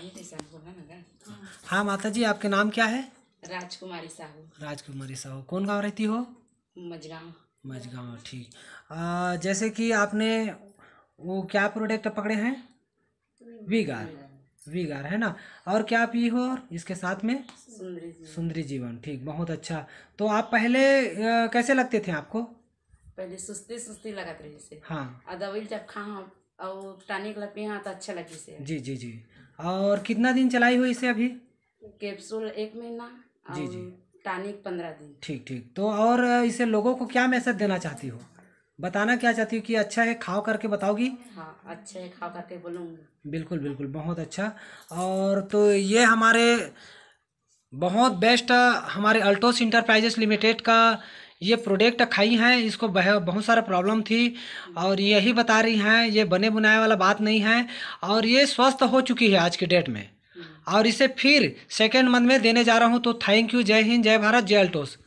हाँ, हाँ माता जी आपके नाम क्या है राजकुमारी साहू राजकुमारी साहू कौन गांव रहती हो मजगांव मजगांव ठीक जैसे कि आपने वो क्या प्रोडक्ट पकड़े हैं वीगार वीगार है ना और क्या पी हो और इसके साथ में सुंदरी जीवन ठीक बहुत अच्छा तो आप पहले कैसे लगते थे आपको पहले सुस्ती सुस्ती लगत रही हाँ और दवाई जब खा और टानिक लपी हाँ तो अच्छा लगी से जी जी जी और कितना दिन चलाई हुई इसे अभी कैप्सूल एक महीना जी जी टानिक पंद्रह दिन ठीक ठीक तो और इसे लोगों को क्या मैसेज देना चाहती हो बताना क्या चाहती हो कि अच्छा है खाओ करके बताओगी हाँ अच्छा है खाओ करके बोलूँगी बिल्कुल बिल्कुल बहुत अच्छा और तो ये हमारे बहुत बेस्ट हमारे अल्टोस इंटरप्राइजेस लिमिटेड का ये प्रोडक्ट खाई हैं इसको बहुत सारा प्रॉब्लम थी और यही बता रही हैं ये बने बुनाए वाला बात नहीं है और ये स्वस्थ हो चुकी है आज के डेट में हम्म। और इसे फिर सेकेंड मंथ में देने जा रहा हूँ तो थैंक यू जय हिंद जय भारत जय अल्टोस